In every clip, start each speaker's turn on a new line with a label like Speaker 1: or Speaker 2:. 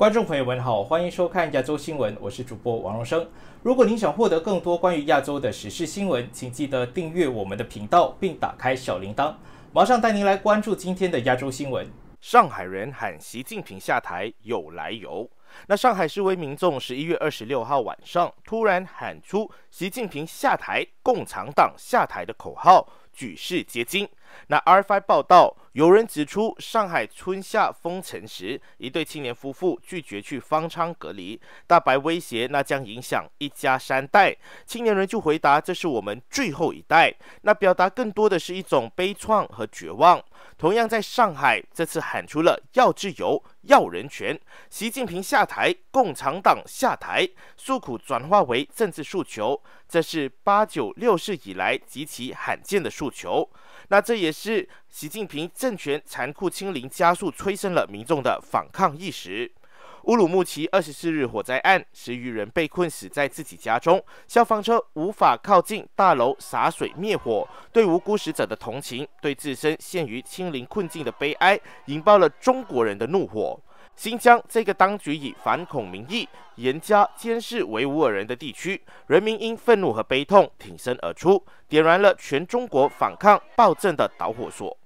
Speaker 1: 观众朋友们好，欢迎收看亚洲新闻，我是主播王荣生。如果您想获得更多关于亚洲的时事新闻，请记得订阅我们的频道并打开小铃铛。马上带您来关注今天的亚洲新闻。上海人喊习近平下台有来由。那上海示威民众十一月二十六号晚上突然喊出习近平下台。共产党下台的口号，举世皆惊。那 R5 报道，有人指出，上海春夏封城时，一对青年夫妇拒绝去方舱隔离，大白威胁，那将影响一家三代。青年人就回答：“这是我们最后一代。”那表达更多的是一种悲怆和绝望。同样在上海，这次喊出了“要自由，要人权”。习近平下台，共产党下台，诉苦转化为政治诉求，这是八九。六世以来极其罕见的诉求，那这也是习近平政权残酷清零加速催生了民众的反抗意识。乌鲁木齐二十四日火灾案，十余人被困死在自己家中，消防车无法靠近大楼洒水灭火，对无辜死者的同情，对自身陷于清零困境的悲哀，引爆了中国人的怒火。新疆这个当局以反恐名义严加监视维吾尔人的地区，人民因愤怒和悲痛挺身而出，点燃了全中国反抗暴政的导火索。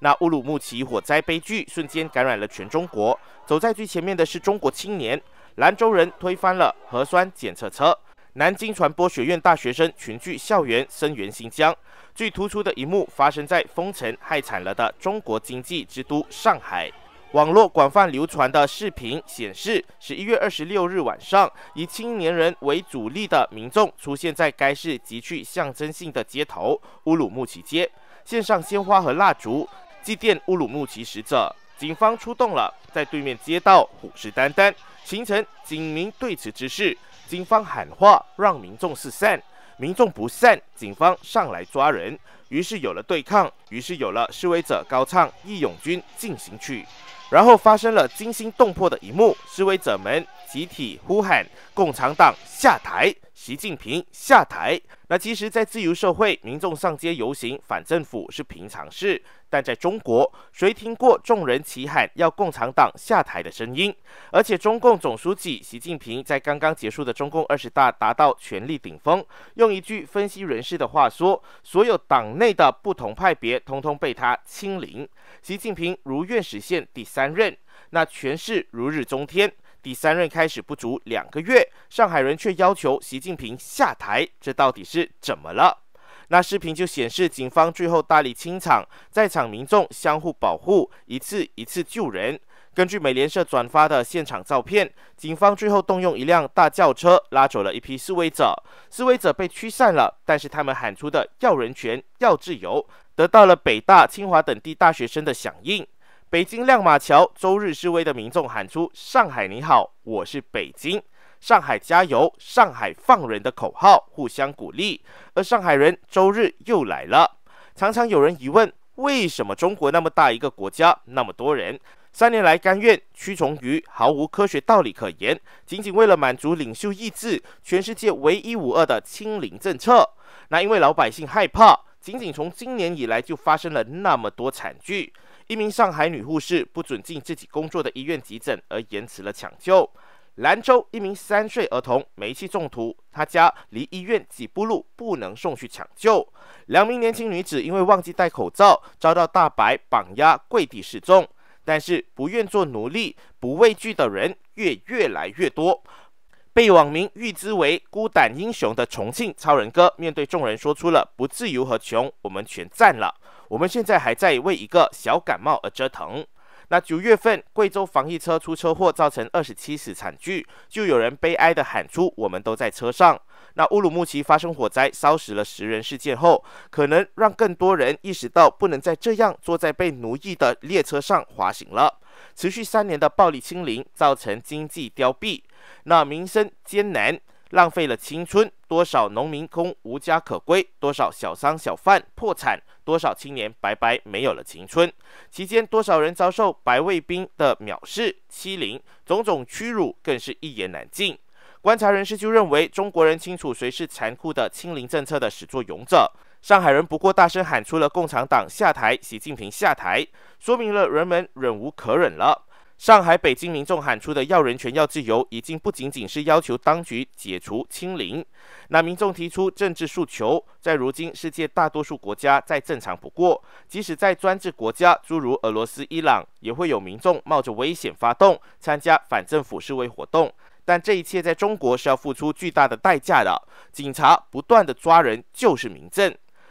Speaker 1: 那乌鲁木齐火灾悲剧瞬间感染了全中国，走在最前面的是中国青年。兰州人推翻了核酸检测车，南京传播学院大学生群聚校园声援新疆。最突出的一幕发生在封城害惨了的中国经济之都上海。网络广泛流传的视频显示，十一月二十六日晚上，以青年人为主力的民众出现在该市极具象征性的街头——乌鲁木齐街，献上鲜花和蜡烛，祭奠乌鲁木齐死者。警方出动了，在对面街道虎视眈眈，形成警民对峙之势。警方喊话让民众四散，民众不散，警方上来抓人，于是有了对抗，于是有了示威者高唱《义勇军进行曲》。然后发生了惊心动魄的一幕，示威者们集体呼喊“共产党下台”。习近平下台，那其实，在自由社会，民众上街游行反政府是平常事。但在中国，谁听过众人齐喊要共产党下台的声音？而且，中共总书记习近平在刚刚结束的中共二十大达到权力顶峰。用一句分析人士的话说，所有党内的不同派别通通被他清零。习近平如愿实现第三任，那权势如日中天。第三任开始不足两个月，上海人却要求习近平下台，这到底是怎么了？那视频就显示，警方最后大力清场，在场民众相互保护，一次一次救人。根据美联社转发的现场照片，警方最后动用一辆大轿车拉走了一批示威者，示威者被驱散了，但是他们喊出的“要人权，要自由”得到了北大、清华等地大学生的响应。北京亮马桥周日示威的民众喊出“上海你好，我是北京，上海加油，上海放人”的口号，互相鼓励。而上海人周日又来了。常常有人疑问：为什么中国那么大一个国家，那么多人，三年来甘愿屈从于毫无科学道理可言，仅仅为了满足领袖意志？全世界唯一无二的清零政策。那因为老百姓害怕，仅仅从今年以来就发生了那么多惨剧。一名上海女护士不准进自己工作的医院急诊，而延迟了抢救。兰州一名三岁儿童煤气中毒，他家离医院几步路，不能送去抢救。两名年轻女子因为忘记戴口罩，遭到大白绑压跪地示众。但是不愿做奴隶、不畏惧的人越越来越多，被网民誉之为孤胆英雄的重庆超人哥，面对众人说出了“不自由和穷，我们全占了。”我们现在还在为一个小感冒而折腾。那九月份，贵州防疫车出车祸，造成二十七死惨剧，就有人悲哀的喊出：“我们都在车上。”那乌鲁木齐发生火灾，烧死了十人事件后，可能让更多人意识到，不能再这样坐在被奴役的列车上滑行了。持续三年的暴力清零，造成经济凋敝，那民生艰难。浪费了青春，多少农民工无家可归，多少小商小贩破产，多少青年白白没有了青春。期间，多少人遭受白卫兵的藐视、欺凌，种种屈辱更是一言难尽。观察人士就认为，中国人清楚谁是残酷的清零政策的始作俑者。上海人不过大声喊出了“共产党下台，习近平下台”，说明了人们忍无可忍了。上海、北京民众喊出的“要人权、要自由”，已经不仅仅是要求当局解除清零。那民众提出政治诉求，在如今世界大多数国家再正常不过。即使在专制国家，诸如俄罗斯、伊朗，也会有民众冒着危险发动参加反政府示威活动。但这一切在中国是要付出巨大的代价的。警察不断的抓人，就是明证。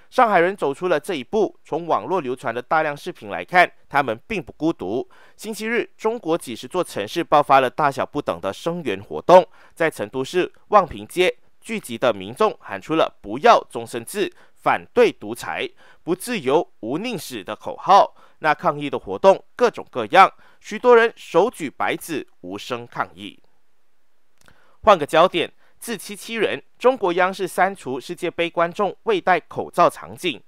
Speaker 1: 上海人走出了这一步。从网络流传的大量视频来看，他们并不孤独。星期日，中国几十座城市爆发了大小不等的声援活动。在成都市望平街聚集的民众喊出了“不要终身制，反对独裁，不自由无宁死”的口号。那抗议的活动各种各样，许多人手举白纸无声抗议。换个焦点。自欺欺人！中国央视删除世界杯观众未戴口罩场景。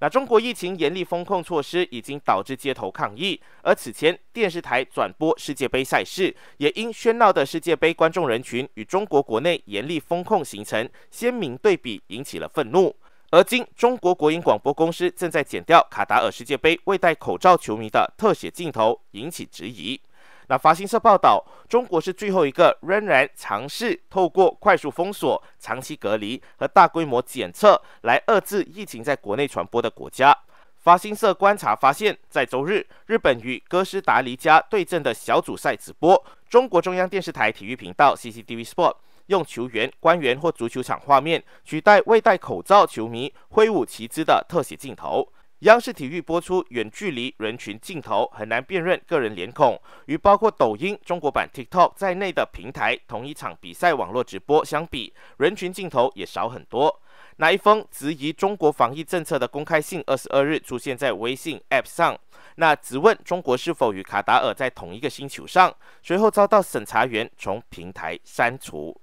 Speaker 1: 那中国疫情严厉风控措施已经导致街头抗议，而此前电视台转播世界杯赛事，也因喧闹的世界杯观众人群与中国国内严厉风控形成鲜明对比，引起了愤怒。而今，中国国营广播公司正在剪掉卡达尔世界杯未戴口罩球迷的特写镜头，引起质疑。那法新社报道，中国是最后一个仍然尝试透过快速封锁、长期隔离和大规模检测来遏制疫情在国内传播的国家。法新社观察发现，在周日日本与哥斯达黎加对阵的小组赛直播，中国中央电视台体育频道 （CCTV Sport） 用球员、官员或足球场画面取代未戴口罩球迷挥舞旗帜的特写镜头。央视体育播出远距离人群镜头，很难辨认个人脸孔。与包括抖音（中国版 TikTok） 在内的平台同一场比赛网络直播相比，人群镜头也少很多。那一封质疑中国防疫政策的公开信，二十二日出现在微信 App 上，那质问中国是否与卡达尔在同一个星球上，随后遭到审查员从平台删除。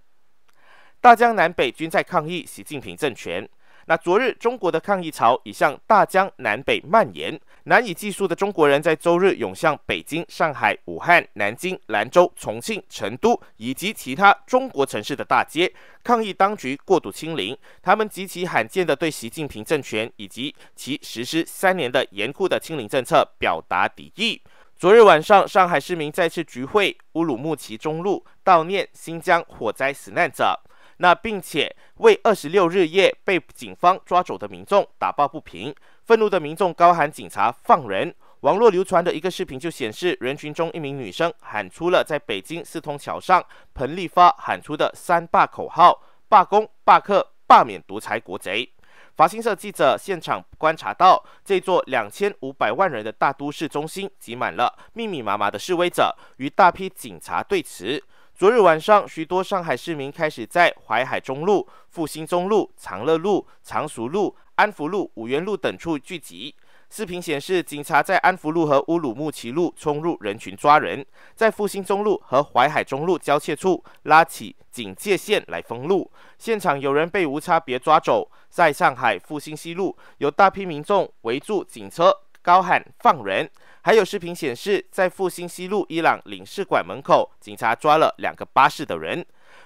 Speaker 1: 大江南北均在抗议习近平政权。那昨日，中国的抗议潮已向大江南北蔓延，难以计数的中国人在周日涌向北京、上海、武汉、南京、兰州、重庆、成都以及其他中国城市的大街，抗议当局过度清零。他们极其罕见的对习近平政权以及其实施三年的严酷的清零政策表达敌意。昨日晚上，上海市民再次聚会乌鲁木齐中路，悼念新疆火灾死难者。那并且为二十六日夜被警方抓走的民众打抱不平，愤怒的民众高喊“警察放人”。网络流传的一个视频就显示，人群中一名女生喊出了在北京四通桥上彭丽发喊出的三罢口号：罢工、罢课、罢免独裁国贼。法新社记者现场观察到，这座两千五百万人的大都市中心挤满了密密麻麻的示威者，与大批警察对峙。昨日晚上，许多上海市民开始在淮海中路、复兴中路、长乐路、常熟路、安福路、五原路等处聚集。视频显示，警察在安福路和乌鲁木齐路冲入人群抓人，在复兴中路和淮海中路交界处拉起警戒线来封路。现场有人被无差别抓走。在上海复兴西路，有大批民众围住警车，高喊放人。还有视频显示，在复兴西路伊朗领事馆门口，警察抓了两个巴士的人。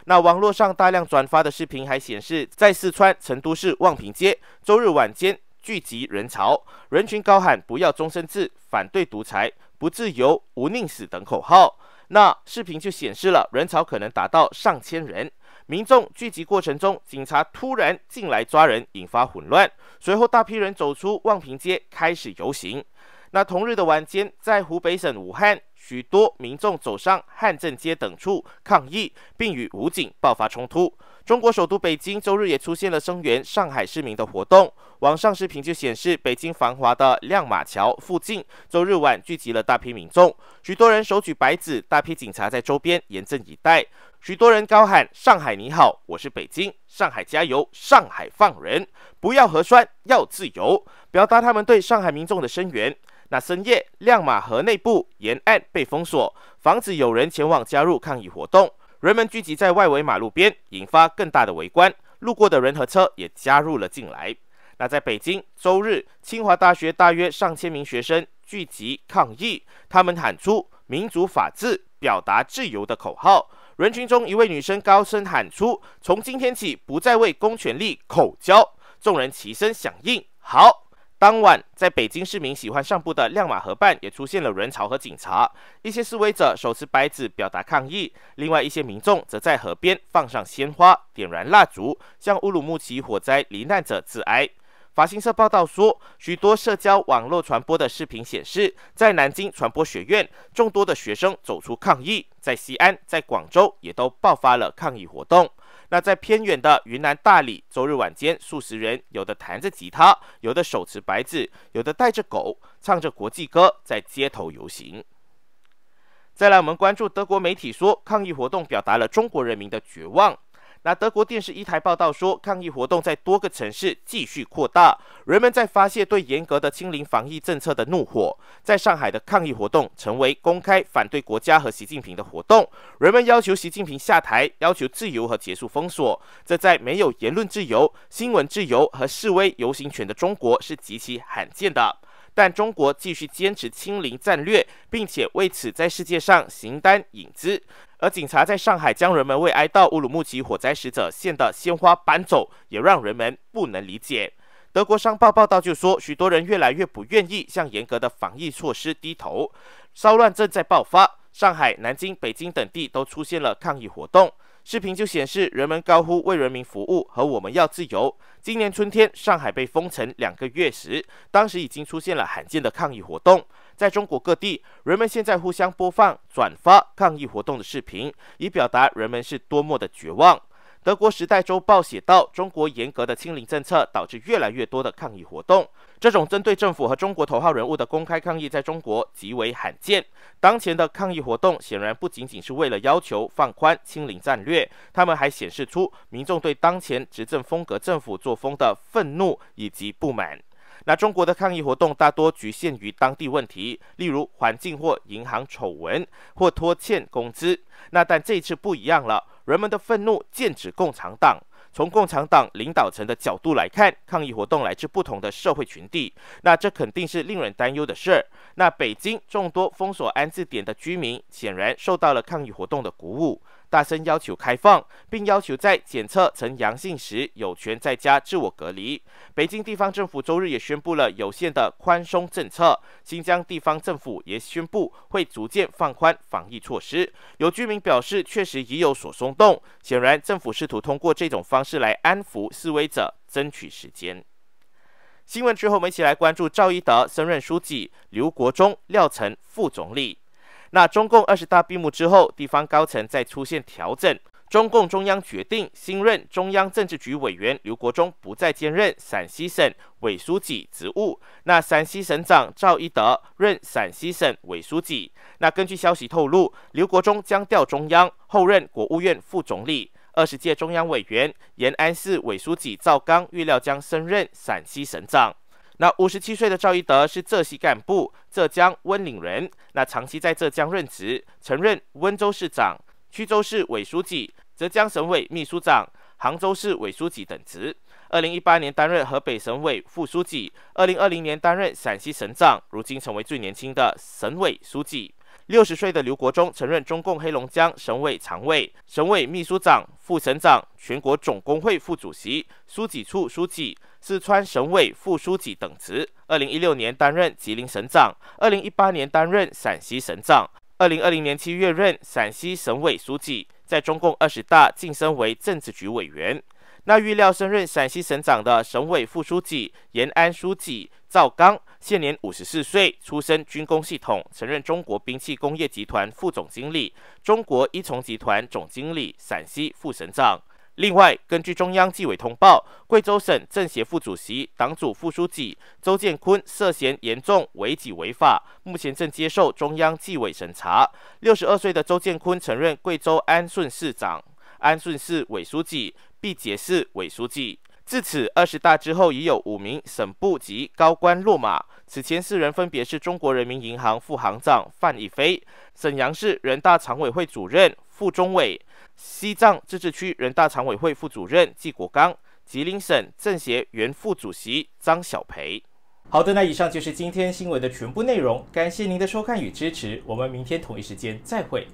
Speaker 1: 那网络上大量转发的视频还显示，在四川成都市望平街周日晚间聚集人潮，人群高喊“不要终身制，反对独裁，不自由无宁死”等口号。那视频就显示了人潮可能达到上千人。民众聚集过程中，警察突然进来抓人，引发混乱。随后，大批人走出望平街，开始游行。那同日的晚间，在湖北省武汉，许多民众走上汉正街等处抗议，并与武警爆发冲突。中国首都北京周日也出现了声援上海市民的活动。网上视频就显示，北京繁华的亮马桥附近周日晚聚集了大批民众，许多人手举白纸，大批警察在周边严阵以待。许多人高喊：“上海你好，我是北京；上海加油，上海放人，不要核酸，要自由！”表达他们对上海民众的声援。那深夜，亮马河内部沿岸被封锁，防止有人前往加入抗议活动。人们聚集在外围马路边，引发更大的围观。路过的人和车也加入了进来。那在北京，周日，清华大学大约上千名学生聚集抗议，他们喊出“民主法治，表达自由”的口号。人群中，一位女生高声喊出：“从今天起，不再为公权力口交。”众人齐声响应：“好。”当晚，在北京市民喜欢散步的亮马河畔也出现了人潮和警察，一些示威者手持白纸表达抗议，另外一些民众则在河边放上鲜花、点燃蜡烛，向乌鲁木齐火灾罹难者致哀。法新社报道说，许多社交网络传播的视频显示，在南京传播学院，众多的学生走出抗议；在西安、在广州，也都爆发了抗议活动。那在偏远的云南大理，周日晚间，数十人有的弹着吉他，有的手持白纸，有的带着狗，唱着国际歌，在街头游行。再来，我们关注德国媒体说，抗议活动表达了中国人民的绝望。那德国电视一台报道说，抗议活动在多个城市继续扩大，人们在发泄对严格的清零防疫政策的怒火。在上海的抗议活动成为公开反对国家和习近平的活动，人们要求习近平下台，要求自由和结束封锁。这在没有言论自由、新闻自由和示威游行权的中国是极其罕见的。但中国继续坚持清零战略，并且为此在世界上形单影只。而警察在上海将人们为哀悼乌鲁木齐火灾死者献的鲜花搬走，也让人们不能理解。德国商报报道就说，许多人越来越不愿意向严格的防疫措施低头，骚乱正在爆发，上海、南京、北京等地都出现了抗议活动。视频就显示，人们高呼“为人民服务”和“我们要自由”。今年春天，上海被封城两个月时，当时已经出现了罕见的抗议活动。在中国各地，人们现在互相播放、转发抗议活动的视频，以表达人们是多么的绝望。德国《时代周报》写道：“中国严格的清零政策导致越来越多的抗议活动。这种针对政府和中国头号人物的公开抗议在中国极为罕见。当前的抗议活动显然不仅仅是为了要求放宽清零战略，他们还显示出民众对当前执政风格、政府作风的愤怒以及不满。”那中国的抗议活动大多局限于当地问题，例如环境或银行丑闻或拖欠工资。那但这次不一样了，人们的愤怒剑指共产党。从共产党领导层的角度来看，抗议活动来自不同的社会群体，那这肯定是令人担忧的事。儿。那北京众多封锁安置点的居民显然受到了抗议活动的鼓舞。大声要求开放，并要求在检测呈阳性时有权在家自我隔离。北京地方政府周日也宣布了有限的宽松政策，新疆地方政府也宣布会逐渐放宽防疫措施。有居民表示，确实已有所松动。显然，政府试图通过这种方式来安抚示威者，争取时间。新闻之后，我们一起来关注赵一德升任书记，刘国中、廖晨副总理。那中共二十大闭幕之后，地方高层再出现调整。中共中央决定，新任中央政治局委员刘国忠不再兼任陕西省委书记职务。那陕西省长赵一德任陕西省委书记。那根据消息透露，刘国忠将调中央，后任国务院副总理、二十届中央委员。延安市委书记赵刚预料将升任陕西省长。那五十七岁的赵一德是浙西干部，浙江温岭人。那长期在浙江任职，曾任温州市长、衢州市委书记、浙江省委秘书长、杭州市委书记等职。二零一八年担任河北省委副书记，二零二零年担任陕西省长，如今成为最年轻的省委书记。六十岁的刘国忠曾任中共黑龙江省委常委、省委秘书长、副省长、全国总工会副主席、书记处书记、四川省委副书记等职。二零一六年担任吉林省长，二零一八年担任陕西省长，二零二零年七月任陕西省委书记，在中共二十大晋升为政治局委员。那预料升任陕西省长的省委副书记、延安书记赵刚，现年五十四岁，出身军工系统，曾任中国兵器工业集团副总经理、中国一重集团总经理、陕西副省长。另外，根据中央纪委通报，贵州省政协副主席、党组副书记周建坤涉嫌严重违纪违法，目前正接受中央纪委审查。六十二岁的周建坤曾任贵州安顺市长、安顺市委书记。毕节市委书记。至此，二十大之后已有五名省部级高官落马。此前四人分别是中国人民银行副行长范一飞、沈阳市人大常委会主任傅忠伟、西藏自治区人大常委会副主任季国刚、吉林省政协原副主席张晓培。好的，那以上就是今天新闻的全部内容。感谢您的收看与支持，我们明天同一时间再会。